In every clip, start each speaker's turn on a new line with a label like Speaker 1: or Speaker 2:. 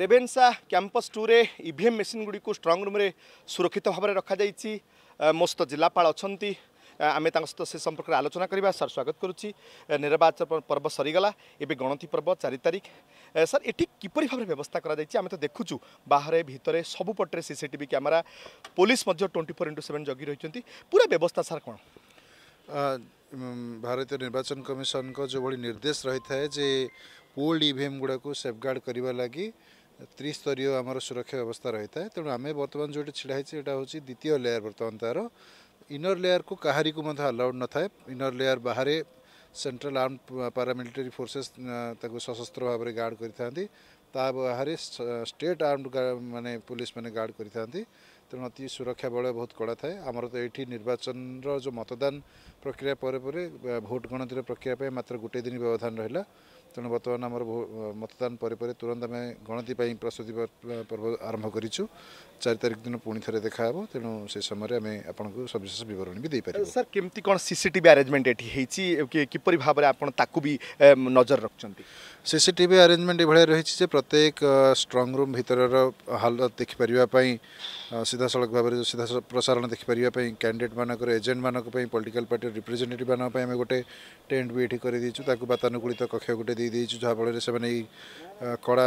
Speaker 1: Ravenshaw campus ଟୁରେ EVM ମେସିନ୍ଗୁଡ଼ିକୁ strong ରୁମ୍ରେ ସୁରକ୍ଷିତ ଭାବରେ ରଖାଯାଇଛି ମୋ ସହିତ ଜିଲ୍ଲାପାଳ ଅଛନ୍ତି ଆମେ ତାଙ୍କ ସହିତ ସେ ସମ୍ପର୍କରେ ଆଲୋଚନା କରିବା ସାର୍ ସ୍ୱାଗତ କରୁଛି ନିର୍ବାଚନ ପର୍ବ ସରିଗଲା ଏବେ ଗଣତି ପର୍ବ ଚାରି ତାରିଖ ସାର୍ ଏଠି କିପରି ଭାବରେ ବ୍ୟବସ୍ଥା କରାଯାଇଛି ଆମେ ତ ଦେଖୁଛୁ ବାହାରେ ଭିତରେ ସବୁ ପଟରେ ସିସିଟିଭି କ୍ୟାମେରା ପୋଲିସ ମଧ୍ୟ ଟ୍ୱେଣ୍ଟି ଫୋର୍ ଇଣ୍ଟୁ ସେଭେନ୍ ଜଗି ରହିଛନ୍ତି ପୁରା ବ୍ୟବସ୍ଥା ସାର୍ କ'ଣ
Speaker 2: ଭାରତୀୟ ନିର୍ବାଚନ କମିଶନଙ୍କ ଯେଉଁଭଳି ନିର୍ଦ୍ଦେଶ ରହିଥାଏ ଯେ ପୋଲ୍ଡ ଇଭିଏମ୍ ଗୁଡ଼ାକୁ ସେଫଗାର୍ଡ଼ କରିବା ଲାଗି ত্রিস্তরীয় আমার সুরক্ষা ব্যবস্থা রয়েছে তেমন আমি বর্তমান যেটি ছিড়া হয়েছি এটা হচ্ছে দ্বিতীয় লেয়ার বর্তমান তার ইনর লেয়ারকু কাহারিকু মধ্যে আলাউড নথায় ইনর লেয়ার বাহারে সেন্ট্রাল আর্ম প্যারামিলিটারি ফোর্সেস তাকে সশস্ত্র ভাবে গার্ড করে থাকে তা বাহারে স্টেট আর্মড মানে পুলিশ মানে গার্ড করে থাকে তেমন অতি সুরক্ষা বল বহু কড়া থাকে আমার তো এটি নির্বাচনর যে মতদান প্রক্রিয়া পরে পরে ভোট গণতির প্রক্রিয়া মাত্র গোটে দিন ব্যবধান রহলা तर बर्तन मतदान परपर तुरन्त गणति प्रस्तुति पर्व आरम्भ गरिचु चारि तारिख दिन पर देखाहे तेस्रो आपविशेष विवरण पार
Speaker 1: सर् के सिसिटि आरेन्जमेन्ट एटिपरि
Speaker 2: भावना आकि नजर र ସିସିଟିଭି ଆରେଞ୍ଜମେଣ୍ଟ ଏଭଳିଆ ରହିଛି ଯେ ପ୍ରତ୍ୟେକ ଷ୍ଟ୍ରଙ୍ଗ ରୁମ୍ ଭିତରର ହାଲତ ଦେଖିପାରିବା ପାଇଁ ସିଧାସଳଖ ଭାବରେ ଯେଉଁ ସିଧା ପ୍ରସାରଣ ଦେଖିପାରିବା ପାଇଁ କ୍ୟାଣ୍ଡିଡେଟ୍ମାନଙ୍କର ଏଜେଣ୍ଟମାନଙ୍କ ପାଇଁ ପଲିଟିକାଲ୍ ପାର୍ଟିର ରିପ୍ରେଜେଣ୍ଟେଟିଭ୍ମାନଙ୍କ ପାଇଁ ଆମେ ଗୋଟେ ଟେଣ୍ଟ ବି ଏଠି କରିଦେଇଛୁ ତାକୁ ବାତାନୁକୂଳିତ କକ୍ଷ ଗୋଟେ ଦେଇଦେଇଛୁ ଯାହାଫଳରେ ସେମାନେ ଏଇ कडा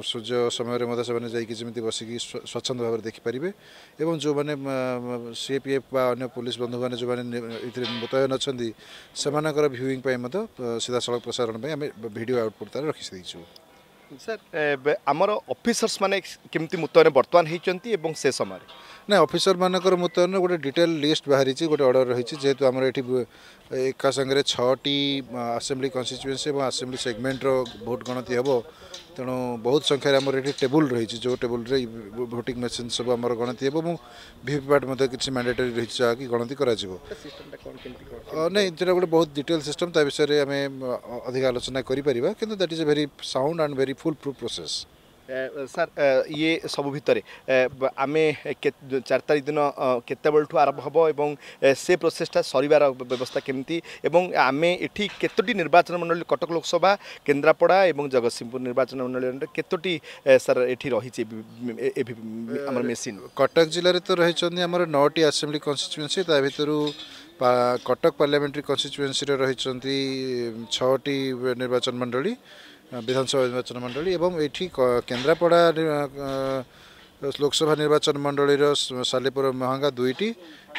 Speaker 2: सूर्य समय जि बसिक स्वच्छन्द भावर देखि पारे जो सिएपिएफ बा अन्य पुलिस बन्धु मुतयन अहिले समाइङ सीधा सड़क प्रसारण पनि भिडियो आउटपोट
Speaker 1: सर आमर अफिसर्स म के मुतयन बर्तमान से समय
Speaker 2: ନା ଅଫିସରମାନଙ୍କର ମୁତୟନ ଗୋଟେ ଡିଟେଲ୍ ଲିଷ୍ଟ ବାହାରିଛି ଗୋଟେ ଅର୍ଡ଼ର ରହିଛି ଯେହେତୁ ଆମର ଏଠି ଏକା ସାଙ୍ଗରେ ଛଅଟି ଆସେମ୍ବ୍ଲି କନଷ୍ଟିଚୁଏନ୍ସି ଏବଂ ଆସେମ୍ବଲି ସେଗମେଣ୍ଟର ଭୋଟ ଗଣତି ହେବ ତେଣୁ ବହୁତ ସଂଖ୍ୟାରେ ଆମର ଏଠି ଟେବୁଲ୍ ରହିଛି ଯେଉଁ ଟେବୁଲ୍ରେ ଭୋଟିଂ ମେସିନ୍ ସବୁ ଆମର ଗଣତି ହେବ ଏବଂ ଭିଭିପ୍ୟାଟ୍ ମଧ୍ୟ କିଛି ମ୍ୟାଣ୍ଡେଟରୀ ରହିଛି ଯାହାକି ଗଣତି କରାଯିବ ନାଇଁ ଯେଉଁଟା ଗୋଟେ ବହୁତ ଡିଟେଲ୍ ସିଷ୍ଟମ୍ ତା ବିଷୟରେ ଆମେ ଅଧିକା ଆଲୋଚନା କରିପାରିବା କିନ୍ତୁ that is a very sound and very foolproof process sir ଇଏ ସବୁ ଭିତରେ ଆମେ ଚାରି ତାରିଖ ଦିନ
Speaker 1: କେତେବେଳଠୁ ଆରମ୍ଭ ହେବ ଏବଂ ସେ ପ୍ରୋସେସ୍ଟା ସରିବାର ବ୍ୟବସ୍ଥା କେମିତି ଏବଂ ଆମେ ଏଠି କେତୋଟି ନିର୍ବାଚନ ମଣ୍ଡଳୀ କଟକ ଲୋକସଭା କେନ୍ଦ୍ରାପଡ଼ା ଏବଂ ଜଗତସିଂହପୁର ନିର୍ବାଚନ ମଣ୍ଡଳୀରେ କେତୋଟି
Speaker 2: ସାର୍ ଏଠି ରହିଛି ଆମର ମେସିନ୍ କଟକ ଜିଲ୍ଲାରେ ତ ରହିଛନ୍ତି ଆମର ନଅଟି ଆସେମ୍ବଲି କନଷ୍ଟିଚୁଏନ୍ସି ତା ଭିତରୁ କଟକ ପାର୍ଲାମେଣ୍ଟାରୀ କନଷ୍ଟିଚୁଏନ୍ସିରେ ରହିଛନ୍ତି ଛଅଟି ନିର୍ବାଚନ ମଣ୍ଡଳୀ निर्वाचन मण्डली एवं ए केन्द्रापडा लोकसभा निर्वाचन मण्डली र सालेपुर महँगा दुईटी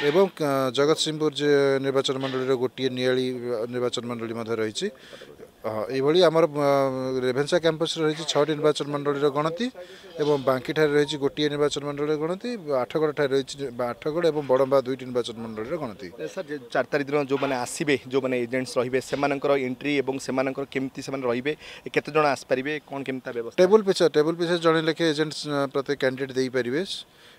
Speaker 2: एवं जगतसिंहपुर निर्वाचन मण्डली र निर्वाचन मण्डली मध्ये रहेछ এইভাবে আমার রেভেনসা ক্যাম্পসে রয়েছে ছটি নির্বাচন মণ্ডলীর গণতি এবং বাঙ্কিঠার রয়েছে গোটিয়ে নির্বাচন মণ্ডলীর গণতি আঠগড়ঠার রয়েছে আঠগড় এবং বড়ম্বা দুইটি নির্বাচন মণ্ডলীর গণতি চার তারিখ দিন যে আসবে যে এজেন্টস রহবে
Speaker 1: সে এন্ট্রি এবং সে কেমি সে রহবে কতজন আসিপারে কোণ কেমি ব্যবস্থা
Speaker 2: টেবুল পিছা টেবুল পিছা জন লেখে এজেন্টস প্রত্যেক ক্যান্ডিডেট দিয়ে পারে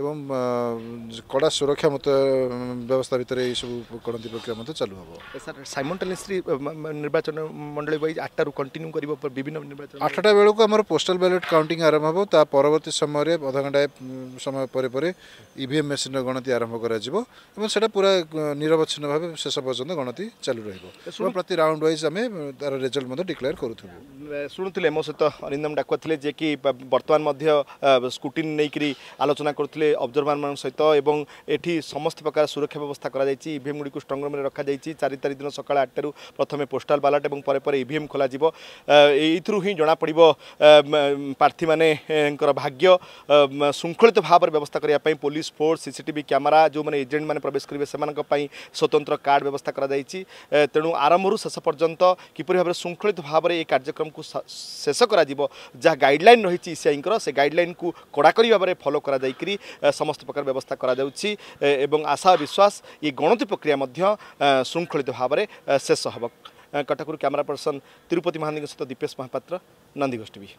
Speaker 2: এবং কড়া সুরক্ষা মতো ব্যবস্থা ভিতরে এইসব করন্তি প্রক্রিয়া মতো চালু হব স্যার সাইমন্টেনিয়াসলি নির্বাচন মন্ডলী বই আটটার কন্টিনিউ
Speaker 1: করব বিভিন্ন নির্বাচন আটটা
Speaker 2: বেড়ে আমার পোস্টাল ব্যালট কাউন্টিং আরম্ভ হব তা পরবর্তী সময়ে অধঘণ্টায় সময় পরে পরে ইভিএম মেসিন্র গণতি আরম্ভ করা এবং সেটা পুরা নিরবচ্ছিন্ন ভাবে শেষ পর্যন্ত গণতি চালু রহব প্রতি রাউন্ড ওয়াইজ আমি তার রেজল্ট মধ্যে ডিক্লেয়ার করুথু
Speaker 1: শুণুলে মো সহ অরিন্দম ডাকুয়া যে কি বর্তমান মধ্য স্কুটিন নেই আলোচনা করুলে କହିଥିଲେ ଅବଜର୍ଭରମାନଙ୍କ ସହିତ ଏବଂ ଏଠି ସମସ୍ତ ପ୍ରକାର ସୁରକ୍ଷା ବ୍ୟବସ୍ଥା କରାଯାଇଛି ଇଭିଏମ୍ ଇଭିଏମ୍ଗୁଡ଼ିକୁ ଷ୍ଟ୍ରଙ୍ଗରୁମ୍ରେ ରଖାଯାଇଛି ଚାରି ତାରିଖ ଦିନ ସକାଳ ଆଠଟାରୁ ପ୍ରଥମେ ପୋଷ୍ଟାଲ ବାଲାଟ ଏବଂ ପରେ ପରେ ଇଭିଏମ୍ ଖୋଲାଯିବ ଏଇଥିରୁ ହିଁ ଜଣାପଡ଼ିବ ପ୍ରାର୍ଥୀମାନେଙ୍କର ଭାଗ୍ୟ ଶୃଙ୍ଖଳିତ ଭାବରେ ବ୍ୟବସ୍ଥା କରିବା ପାଇଁ ପୋଲିସ ଫୋର୍ସ ସିସିଟିଭି କ୍ୟାମେରା ଯେଉଁମାନେ ଏଜେଣ୍ଟମାନେ ପ୍ରବେଶ କରିବେ ସେମାନଙ୍କ ପାଇଁ ସ୍ୱତନ୍ତ୍ର କାର୍ଡ଼ ବ୍ୟବସ୍ଥା କରାଯାଇଛି ତେଣୁ ଆରମ୍ଭରୁ ଶେଷ ପର୍ଯ୍ୟନ୍ତ କିପରି ଭାବରେ ଶୃଙ୍ଖଳିତ ଭାବରେ ଏହି କାର୍ଯ୍ୟକ୍ରମକୁ ଶେଷ କରାଯିବ ଯାହା ଗାଇଡ଼ଲାଇନ୍ ରହିଛି ଇସିଆଇଙ୍କର ସେ ଗାଇଡ଼ଲାଇନ୍କୁ କଡ଼ାକଡ଼ି ଭାବରେ ଫଲୋ କରାଯାଇକରି समस्त प्रकार व्यवस्था आशा विश्वास यी गणति प्रक्रिया शृङ्खलित भावर शेष हक कटकुर क्यमेरा पर्सन तिरपति महाधि दीपेश महापत्र नंदी टि